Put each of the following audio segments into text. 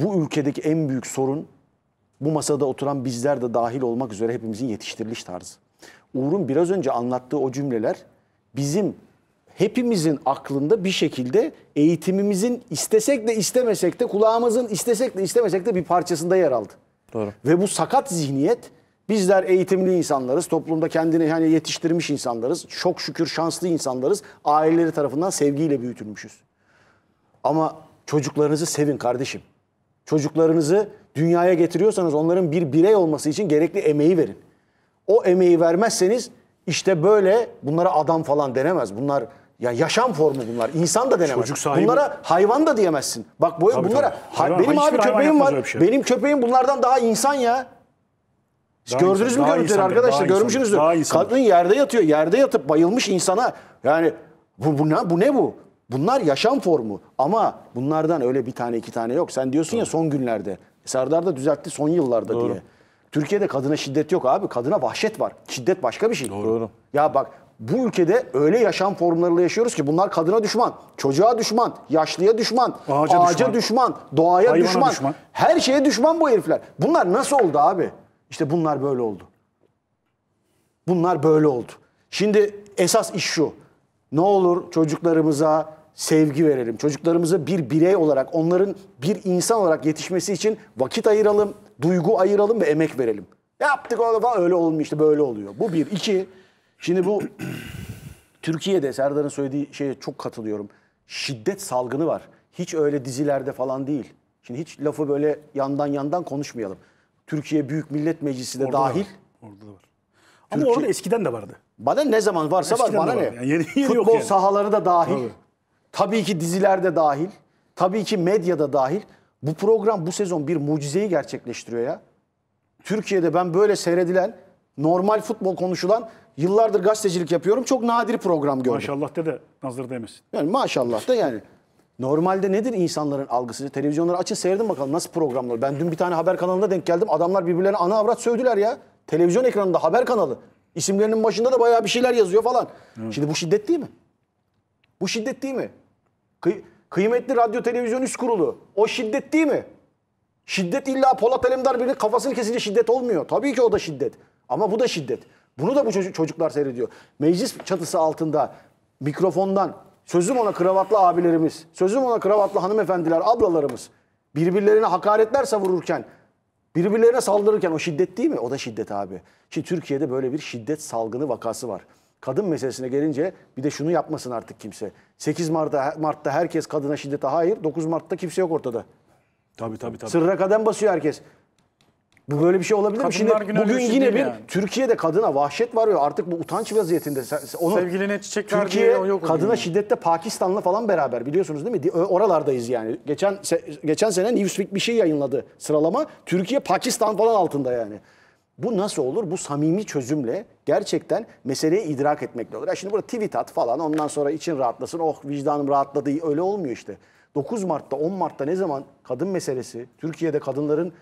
bu ülkedeki en büyük sorun bu masada oturan bizler de dahil olmak üzere hepimizin yetiştiriliş tarzı. Uğur'un biraz önce anlattığı o cümleler bizim hepimizin aklında bir şekilde eğitimimizin istesek de istemesek de kulağımızın istesek de istemesek de bir parçasında yer aldı. Doğru. Ve bu sakat zihniyet bizler eğitimli insanlarız, toplumda kendini yani yetiştirmiş insanlarız, çok şükür şanslı insanlarız, aileleri tarafından sevgiyle büyütülmüşüz. Ama çocuklarınızı sevin kardeşim. Çocuklarınızı dünyaya getiriyorsanız onların bir birey olması için gerekli emeği verin. O emeği vermezseniz işte böyle bunlara adam falan denemez. Bunlar ya yaşam formu bunlar. İnsan da denemez. Çocuk sahibi. Bunlara hayvan da diyemezsin. Bak bu tabii, bunlara tabii. Hayvan, benim abi köpeğim var. Şey. Benim köpeğim bunlardan daha insan ya. Daha Gördünüz insan, mü görüntüleri arkadaşlar? Görmüşsünüzdür. Kadın yerde yatıyor. Yerde yatıp bayılmış insana. Yani bu, bu, ne, bu ne bu? Bunlar yaşam formu ama bunlardan öyle bir tane iki tane yok. Sen diyorsun Doğru. ya son günlerde. Serdar da düzeltti son yıllarda Doğru. diye. Türkiye'de kadına şiddet yok abi. Kadına vahşet var. Şiddet başka bir şey. Doğru. Ya bak bu ülkede öyle yaşam formlarıyla yaşıyoruz ki bunlar kadına düşman, çocuğa düşman, yaşlıya düşman, ağaca, ağaca düşman. düşman, doğaya düşman. düşman. Her şeye düşman bu herifler. Bunlar nasıl oldu abi? İşte bunlar böyle oldu. Bunlar böyle oldu. Şimdi esas iş şu. Ne olur çocuklarımıza sevgi verelim. Çocuklarımıza bir birey olarak, onların bir insan olarak yetişmesi için vakit ayıralım, duygu ayıralım ve emek verelim. Yaptık onu falan öyle olmuyor işte böyle oluyor. Bu bir. iki. Şimdi bu Türkiye'de Serdar'ın söylediği şeye çok katılıyorum. Şiddet salgını var. Hiç öyle dizilerde falan değil. Şimdi hiç lafı böyle yandan yandan konuşmayalım. Türkiye Büyük Millet Meclisi de dahil. var. Orada da var. Ama orada eskiden de vardı. Bana ne zaman varsa eskiden var. Bana ne? Yani yeni, yeni Futbol yani. sahaları da dahil. Tabii. Tabii ki dizilerde dahil, tabii ki medyada dahil. Bu program bu sezon bir mucizeyi gerçekleştiriyor ya. Türkiye'de ben böyle seyredilen, normal futbol konuşulan, yıllardır gazetecilik yapıyorum. Çok nadir program gördüm. Maşallah de de nazır değmesin. Yani maşallah da yani. Normalde nedir insanların algısı? Televizyonları açın seyredin bakalım nasıl programlar. Ben dün bir tane haber kanalına denk geldim. Adamlar birbirlerine ana avrat sövdüler ya. Televizyon ekranında haber kanalı. İsimlerinin başında da bayağı bir şeyler yazıyor falan. Evet. Şimdi bu şiddet değil mi? Bu şiddet değil mi? Kıy kıymetli radyo televizyon üst kurulu. O şiddet değil mi? Şiddet illa Polat Alemdar birinin kafasını kesince şiddet olmuyor. Tabii ki o da şiddet. Ama bu da şiddet. Bunu da bu çocuk, çocuklar seyrediyor. Meclis çatısı altında mikrofondan sözüm ona kravatlı abilerimiz, sözüm ona kravatlı hanımefendiler, ablalarımız birbirlerine hakaretler savururken, birbirlerine saldırırken o şiddet değil mi? O da şiddet abi. Şimdi Türkiye'de böyle bir şiddet salgını vakası var. Kadın meselesine gelince bir de şunu yapmasın artık kimse. 8 Mart'ta, Mart'ta herkes kadına şiddete hayır. 9 Mart'ta kimse yok ortada. Tabii tabii tabii. Sırra kadem basıyor herkes. Bu böyle bir şey olabilir mi? Şimdi bugün yine değil bir yani. Türkiye'de kadına vahşet var ya artık bu utanç vaziyetinde. Sen- sen- Onu Sevgiline çiçekler Türkiye diye yok kadına gün. şiddette Pakistan'la falan beraber biliyorsunuz değil mi? Oralardayız yani. Geçen geçen sene Newsweek bir şey yayınladı sıralama. Türkiye Pakistan falan altında yani. Bu nasıl olur? Bu samimi çözümle gerçekten meseleyi idrak etmekle olur. Ya şimdi burada tweet at falan ondan sonra için rahatlasın. Oh vicdanım rahatladı. Öyle olmuyor işte. 9 Mart'ta 10 Mart'ta ne zaman kadın meselesi Türkiye'de kadınların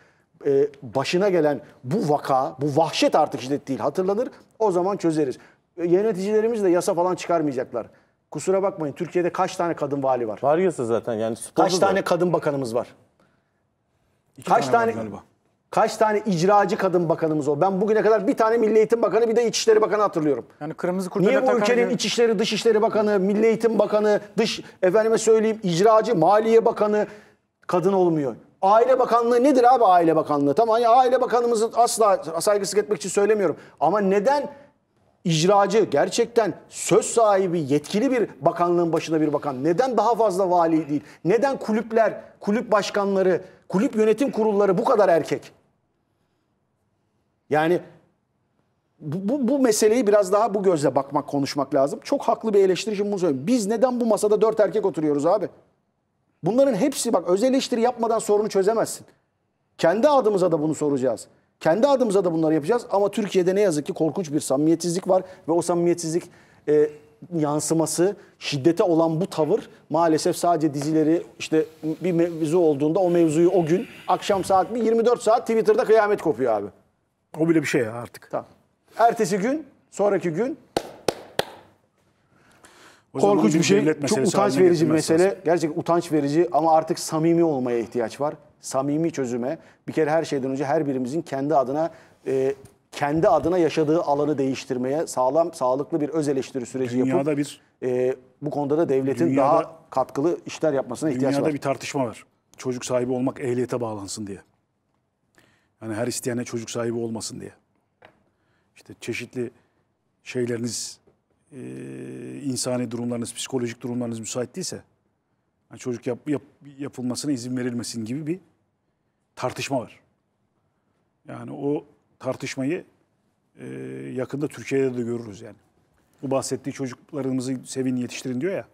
e, başına gelen bu vaka, bu vahşet artık şiddet değil hatırlanır. O zaman çözeriz. E, yöneticilerimiz de yasa falan çıkarmayacaklar. Kusura bakmayın Türkiye'de kaç tane kadın vali var? Var yasa zaten yani. Kaç tane kadın bakanımız var? İki kaç tane, tane galiba. Kaç tane icracı kadın bakanımız oldu? Ben bugüne kadar bir tane Milli Eğitim Bakanı bir de İçişleri Bakanı hatırlıyorum. Yani kırmızı kurtlara Niye bu takan ülkenin diyor. İçişleri, Dışişleri Bakanı, Milli Eğitim Bakanı, dış efendime söyleyeyim icracı, Maliye Bakanı kadın olmuyor? Aile Bakanlığı nedir abi Aile Bakanlığı? Tamam yani Aile Bakanımızı asla saygısızlık etmek için söylemiyorum. Ama neden icracı gerçekten söz sahibi yetkili bir bakanlığın başına bir bakan neden daha fazla vali değil? Neden kulüpler, kulüp başkanları, kulüp yönetim kurulları bu kadar erkek? Yani bu, bu, bu meseleyi biraz daha bu gözle bakmak, konuşmak lazım. Çok haklı bir eleştiri şimdi bunu söylüyorum. Biz neden bu masada dört erkek oturuyoruz abi? Bunların hepsi bak öz eleştiri yapmadan sorunu çözemezsin. Kendi adımıza da bunu soracağız. Kendi adımıza da bunları yapacağız ama Türkiye'de ne yazık ki korkunç bir samimiyetsizlik var ve o samimiyetsizlik e, yansıması, şiddete olan bu tavır maalesef sadece dizileri işte bir mevzu olduğunda o mevzuyu o gün akşam saat bir 24 saat Twitter'da kıyamet kopuyor abi. O bile bir şey ya artık. Tamam. Ertesi gün, sonraki gün o korkunç bir şey. Çok utanç verici bir mesele. Lazım. Gerçekten utanç verici ama artık samimi olmaya ihtiyaç var. Samimi çözüme. Bir kere her şeyden önce her birimizin kendi adına e, kendi adına yaşadığı alanı değiştirmeye sağlam, sağlıklı bir öz eleştiri süreci dünyada yapıp bir, e, bu konuda da devletin dünyada, daha katkılı işler yapmasına ihtiyaç dünyada var. Dünyada bir tartışma var. Çocuk sahibi olmak ehliyete bağlansın diye. Hani her isteyene çocuk sahibi olmasın diye. İşte çeşitli şeyleriniz, e, insani durumlarınız, psikolojik durumlarınız müsait değilse yani çocuk yap, yap, yapılmasına izin verilmesin gibi bir tartışma var. Yani o tartışmayı e, yakında Türkiye'de de görürüz yani. Bu bahsettiği çocuklarımızı sevin yetiştirin diyor ya.